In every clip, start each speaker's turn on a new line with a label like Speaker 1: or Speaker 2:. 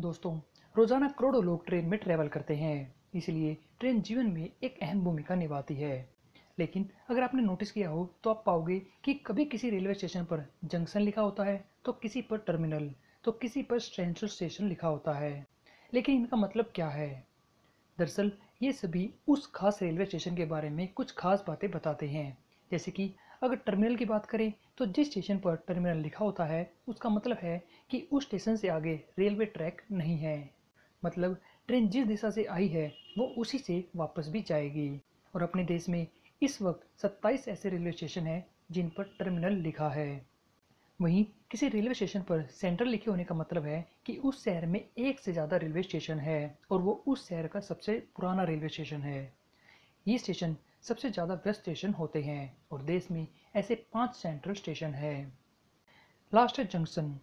Speaker 1: दोस्तों रोज़ाना करोड़ों लोग ट्रेन में ट्रेवल करते हैं इसलिए ट्रेन जीवन में एक अहम भूमिका निभाती है लेकिन अगर आपने नोटिस किया हो तो आप पाओगे कि कभी किसी रेलवे स्टेशन पर जंक्शन लिखा होता है तो किसी पर टर्मिनल तो किसी पर सेंट्रल स्टेशन लिखा होता है लेकिन इनका मतलब क्या है दरअसल ये सभी उस खास रेलवे स्टेशन के बारे में कुछ खास बातें बताते हैं जैसे कि अगर टर्मिनल की बात करें तो जिस स्टेशन पर टर्मिनल लिखा होता है उसका मतलब है कि उस स्टेशन से आगे रेलवे ट्रैक नहीं है मतलब ट्रेन जिस दिशा से आई है वो उसी से वापस भी जाएगी और अपने देश में इस वक्त 27 ऐसे रेलवे स्टेशन हैं जिन पर टर्मिनल लिखा है वहीं किसी रेलवे स्टेशन पर सेंटर लिखे होने का मतलब है कि उस शहर में एक से ज़्यादा रेलवे स्टेशन है और वो उस शहर का सबसे पुराना रेलवे स्टेशन है ये स्टेशन सबसे ज़्यादा व्यस्त स्टेशन होते हैं और देश में ऐसे पाँच सेंट्रल स्टेशन हैं लास्ट है जंक्शन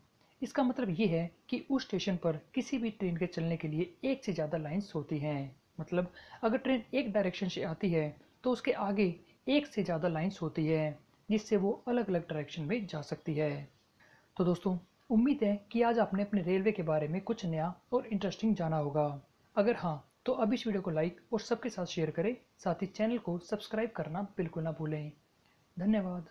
Speaker 1: इसका मतलब ये है कि उस स्टेशन पर किसी भी ट्रेन के चलने के लिए एक से ज़्यादा लाइन्स होती हैं मतलब अगर ट्रेन एक डायरेक्शन से आती है तो उसके आगे एक से ज़्यादा लाइन्स होती है जिससे वो अलग अलग डायरेक्शन में जा सकती है तो दोस्तों उम्मीद है कि आज आपने अपने रेलवे के बारे में कुछ नया और इंटरेस्टिंग जाना होगा अगर हाँ तो अब इस वीडियो को लाइक और सबके साथ शेयर करें साथ ही चैनल को सब्सक्राइब करना बिल्कुल ना भूलें धन्यवाद